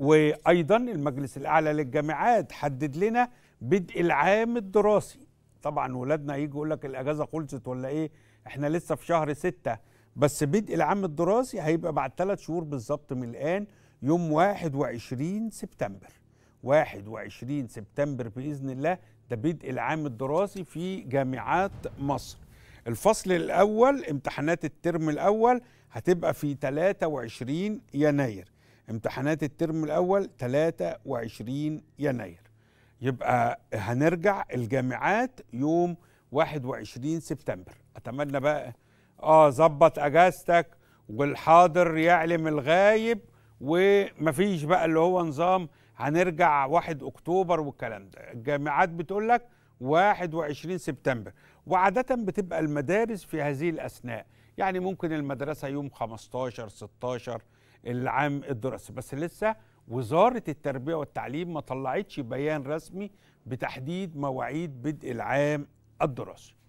وايضا المجلس الاعلى للجامعات حدد لنا بدء العام الدراسي طبعا ولادنا يجي يقول لك الاجازه خلصت ولا ايه احنا لسه في شهر ستة بس بدء العام الدراسي هيبقى بعد ثلاث شهور بالظبط من الان يوم 21 سبتمبر 21 سبتمبر باذن الله ده بدء العام الدراسي في جامعات مصر الفصل الاول امتحانات الترم الاول هتبقى في 23 يناير امتحانات الترم الأول 23 يناير يبقى هنرجع الجامعات يوم 21 سبتمبر أتمنى بقى آه ظبط أجازتك والحاضر يعلم الغايب ومفيش بقى اللي هو نظام هنرجع 1 أكتوبر والكلام ده الجامعات بتقول لك 21 سبتمبر وعادة بتبقى المدارس في هذه الأثناء يعني ممكن المدرسة يوم 15 16 العام الدراسي بس لسه وزارة التربية والتعليم ما طلعتش بيان رسمي بتحديد مواعيد بدء العام الدراسي